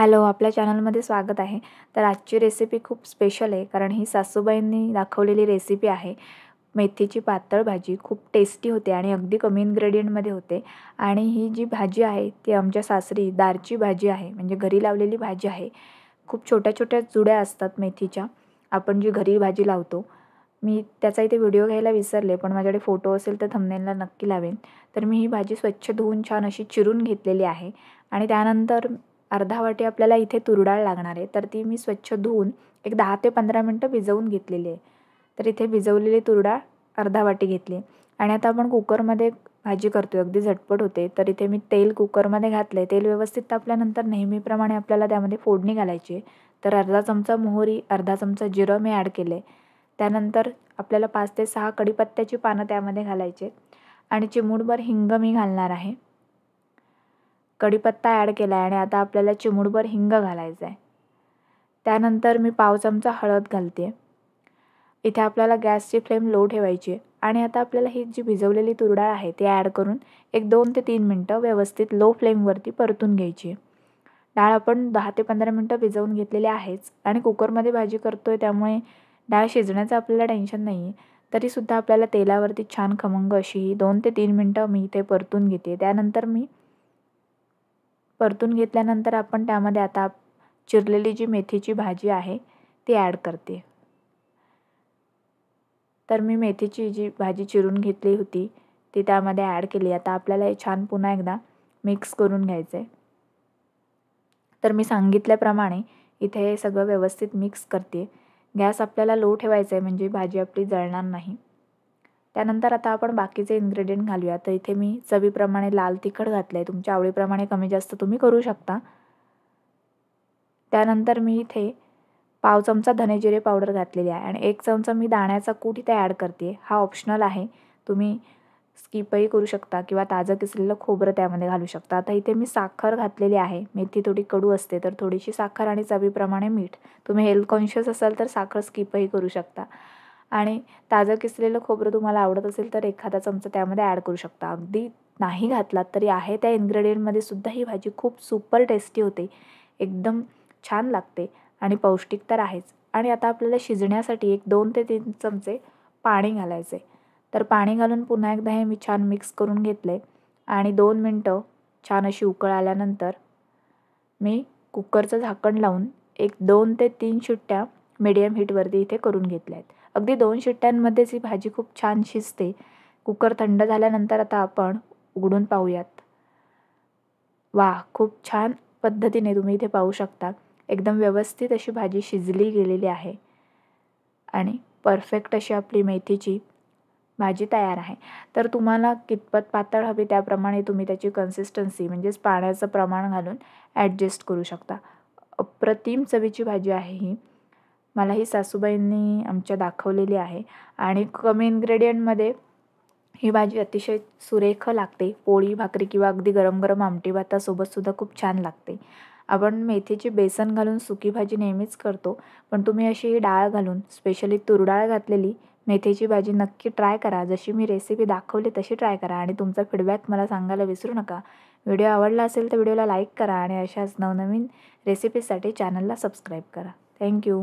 hello आपल्या चॅनलमध्ये स्वागत आहे तर आजची रेसिपी खूप स्पेशल आहे कारण ही सासूबाईंनी दाखवलेली रेसिपी आहे मेथीची पातळ भाजी खूप टेस्टी होते आणि अगदी कमी इन्ग्रेडियंटमध्ये होते आणि ही जी भाजी आहे ती आमच्या सासरी दारची भाजी आहे म्हणजे घरी लावलेली भाजी आहे खूप छोट्या छोट्या जुड्या असतात मेथीच्या आपण जी घरी भाजी लावतो मी त्याचा इथे व्हिडिओ घ्यायला विसरले पण माझ्याकडे फोटो असेल तर थंबनेलला नक्की लावेन तर मी ही भाजी स्वच्छ धुवून छान अशी चिरून घेतलेली आहे आणि त्यानंतर अर्धा वाटी आपल्याला इथे तुरडाळ लागणार आहे तर ती मी स्वच्छ धुवून एक दहा ते पंधरा मिनटं भिजवून घेतलेली आहे तर इथे भिजवलेली तुरडाळ अर्धा वाटी घेतली आणि आता आपण कुकरमध्ये भाजी करतो अगदी झटपट होते तर इथे मी तेल कुकरमध्ये घातलं आहे तेल व्यवस्थित तापल्यानंतर नेहमीप्रमाणे आपल्याला त्यामध्ये फोडणी घालायची तर अर्धा चमचा मोहरी अर्धा चमचा जिरं मी ॲड केले त्यानंतर आपल्याला पाच ते सहा कडीपत्त्याची पानं त्यामध्ये घालायचे आणि चिमूटभर हिंग मी घालणार आहे कढीपत्ता ॲड केला आहे आणि आता आपल्याला चिमूडभर हिंग घालायचं आहे त्यानंतर मी पाव चमचा हळद घालते इथे आपल्याला गॅसची फ्लेम लो ठेवायची आहे आणि आता आपल्याला ही जी भिजवलेली तुरडाळ आहे ती ॲड करून एक दोन ते तीन मिनटं व्यवस्थित लो फ्लेमवरती परतून घ्यायची डाळ आपण दहा ते पंधरा मिनटं भिजवून घेतलेली आहेच आणि कुकरमध्ये भाजी करतो आहे त्यामुळे डाळ शिजण्याचं आपल्याला टेन्शन नाही आहे तरीसुद्धा आपल्याला तेलावरती छान खमंग अशी ही दोन ते तीन मिनटं मी इथे परतून घेते त्यानंतर मी परतून घेतल्यानंतर आपण त्यामध्ये आता चिरलेली जी मेथीची भाजी आहे ती ॲड करते तर मी मेथीची जी भाजी चिरून घेतली होती ती त्यामध्ये ॲड केली आता आपल्याला हे छान पुन्हा एकदा मिक्स करून घ्यायचं आहे तर मी सांगितल्याप्रमाणे इथे हे सगळं व्यवस्थित मिक्स करते गॅस आपल्याला लो ठेवायचं आहे म्हणजे भाजी आपली जळणार नाही त्यानंतर आता आपण बाकीचे इन्ग्रेडियंट घालूया तर इथे मी चवीप्रमाणे लाल तिखट घातलं आहे तुमच्या आवडीप्रमाणे कमी जास्त तुम्ही करू शकता त्यानंतर मी इथे पाव चमचा धनेजिरे पावडर घातलेली आहे आणि एक चमचा मी दाण्याचा कूट इथे ॲड करते हा ऑप्शनल आहे तुम्ही स्किपही करू शकता किंवा ताजं किसलेलं खोबरं त्यामध्ये घालू शकता आता इथे मी साखर घातलेली आहे मेथी थोडी कडू असते तर थोडीशी साखर आणि चवीप्रमाणे मीठ तुम्ही हेल्थ कॉन्शियस असाल तर साखर स्किपही करू शकता आणि ताजं किसलेलं खोबरं तुम्हाला आवडत असेल तर एखादा चमचा त्यामध्ये ॲड करू शकता अगदी नाही घातलात तरी आहे त्या इन्ग्रेडियंटमध्ये सुद्धा ही भाजी खूप सुपर टेस्टी होते एकदम छान लागते आणि पौष्टिक तर आहेच आणि आता आपल्याला शिजण्यासाठी एक दोन ते तीन चमचे पाणी घालायचे तर पाणी घालून पुन्हा एकदा हे मी छान मिक्स करून घेतले आणि दोन मिनटं छान अशी उकळ आल्यानंतर मी कुकरचं झाकण लावून एक दोन ते तीन शिट्ट्या मिडियम हीटवरती इथे करून घेतल्या आहेत अगदी दोन शिट्ट्यांमध्येच ही भाजी खूप छान शिजते कुकर थंड झाल्यानंतर आता आपण उघडून पाहूयात वा खूप छान पद्धतीने तुम्ही इथे पाहू शकता एकदम व्यवस्थित अशी भाजी शिजली गेलेली आहे आणि परफेक्ट अशी आपली मेथीची भाजी तयार आहे तर तुम्हाला कितपत पातळ हवी त्याप्रमाणे तुम्ही त्याची कन्सिस्टन्सी म्हणजेच पाण्याचं प्रमाण घालून ॲडजस्ट करू शकता अप्रतिम चवीची भाजी आहे ही मला ही सासूबाईंनी आमच्या दाखवलेली आहे आणि कमी इन्ग्रेडियंटमध्ये ही भाजी अतिशय सुरेख लागते पोळी भाकरी किंवा अगदी गरम गरम आमटी भातासोबतसुद्धा खूप छान लागते आपण मेथीची बेसन घालून सुकी भाजी नेहमीच करतो पण तुम्ही अशी ही डाळ घालून स्पेशली तुरडाळ घातलेली मेथीची भाजी नक्की ट्राय करा जशी मी रेसिपी दाखवली तशी ट्राय करा आणि तुमचा फीडबॅक मला सांगायला विसरू नका व्हिडिओ आवडला असेल तर व्हिडिओला लाईक करा आणि अशाच नवनवीन रेसिपीसाठी चॅनलला सबस्क्राईब करा थँक्यू